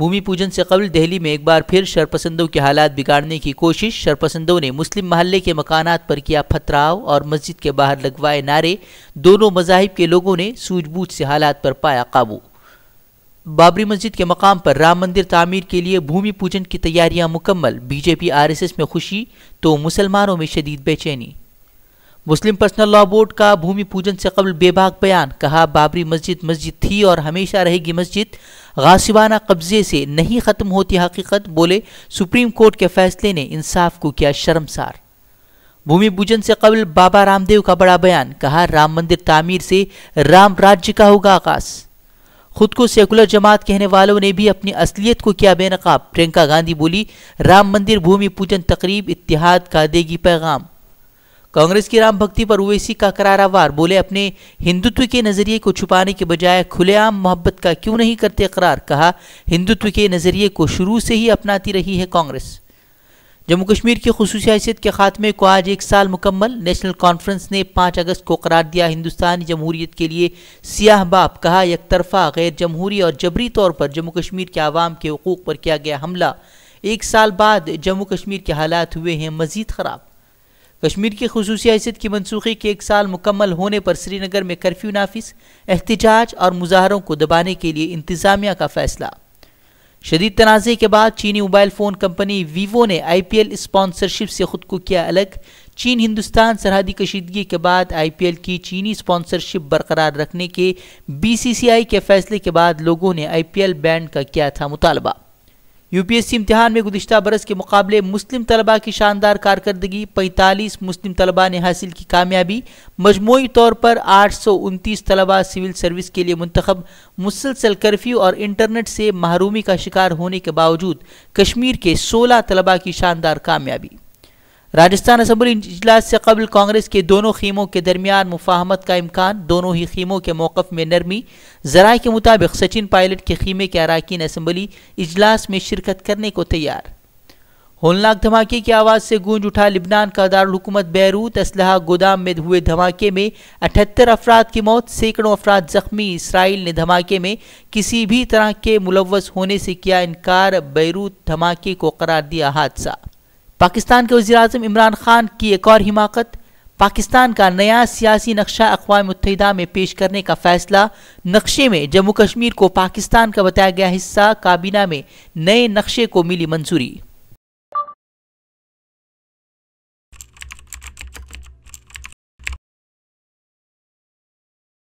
भूमि पूजन से कबल दिल्ली में एक बार फिर शरपसंदों के हालात बिगाड़ने की कोशिश शरपसंदों ने मुस्लिम महल्ले के मकानात पर किया फतराव और मस्जिद के बाहर लगवाए नारे दोनों मजाहिब के लोगों ने सूझबूझ से हालात पर पाया काबू बाबरी मस्जिद के मकाम पर राम मंदिर तामीर के लिए भूमि पूजन की तैयारियां मुकम्मल बीजेपी आरएसएस में खुशी तो मुसलमानों में शदीद बेचैनी मुस्लिम पर्सनल लॉ बोर्ड का भूमि पूजन से कबल बेबाक बयान कहा बाबरी मस्जिद मस्जिद थी और हमेशा रहेगी मस्जिद गासिबाना कब्जे से नहीं ख़त्म होती हकीकत बोले सुप्रीम कोर्ट के फैसले ने इंसाफ को किया शर्मसार भूमि पूजन से कबल बाबा रामदेव का बड़ा बयान कहा राम मंदिर तामीर से राम राज्य का होगा आकाश खुद को सेकुलर जमात कहने वालों ने भी अपनी असलियत को किया बेनकाब प्रियंका गांधी बोली राम मंदिर भूमि पूजन तकरीब इतिहाद का देगी पैगाम कांग्रेस के राम भक्ति पर ओवैसी का करारा वार बोले अपने हिंदुत्व के नज़रिए को छुपाने के बजाय खुलेआम मोहब्बत का क्यों नहीं करते करार कहा हिंदुत्व के नज़रिए को शुरू से ही अपनाती रही है कांग्रेस जम्मू कश्मीर की खसूस हैसियत के खात्मे को आज एक साल मुकम्मल नेशनल कॉन्फ्रेंस ने पाँच अगस्त को करार दिया हिंदुस्तानी जमहूरीत के लिए सियाह बाप कहा एक तरफा गैर जमहूरी और जबरी तौर पर जम्मू कश्मीर के आवाम के हकूक़ पर किया गया हमला एक साल बाद जम्मू कश्मीर के हालात हुए हैं मज़ीद ख़राब कश्मीर की खसूसी हैसियत की मनसूखी के एक साल मुकम्मल होने पर श्रीनगर में कर्फ्यू नाफिस एहतजाज और मुजाहरों को दबाने के लिए इंतज़ामिया का फैसला शदीद तनाज़े के बाद चीनी मोबाइल फ़ोन कंपनी वीवो ने आई पी एल स्पॉन्सरशिप से खुद को किया अलग चीन हिंदुस्तान सरहदी कशीदगी के बाद आई पी एल की चीनी स्पॉन्सरशिप बरकरार रखने के बी सी सी आई के फैसले के बाद लोगों ने आई पी एल बैंड का किया था मुतालबा यूपीएससी इम्तहान में गुजशत बरस के मुकाबले मुस्लिम तलबा की शानदार कारकर्दगी पैंतालीस मुस्लिम तलबा ने हासिल की कामयाबी मजमू तौर पर आठ सौ उनतीस तलबा सिविल सर्विस के लिए मंतखब मुसलसल कर्फ्यू और इंटरनेट से महरूमी का शिकार होने के बावजूद कश्मीर के सोलह तलबा की शानदार कामयाबी राजस्थान असम्बली इजलास से कबल कांग्रेस के दोनों खीमों के दरमियान मुफाहमत का इम्कान दोनों ही खीमों के मौक़ में नरमी जरा के मुताबिक सचिन पायलट के खीमे के अरकान असम्बली इजलास में शिरकत करने को तैयार होलनाक धमाके की आवाज़ से गूंज उठा लिबनान का दारकूमत बैरूत इसल गोदाम में हुए धमाके में अठहत्तर अफराद की मौत सैकड़ों अफराद जख्मी इसराइल ने धमाके में किसी भी तरह के मुलवस होने से किया इनकार बैरूत धमाके को करार दिया हादसा पाकिस्तान के वजी अजम इमरान खान की एक और हिमाकत पाकिस्तान का नया सियासी नक्शा अकवा मुतहदा में पेश करने का फैसला नक्शे में जम्मू कश्मीर को पाकिस्तान का बताया गया हिस्सा काबीना में नए नक्शे को मिली मंजूरी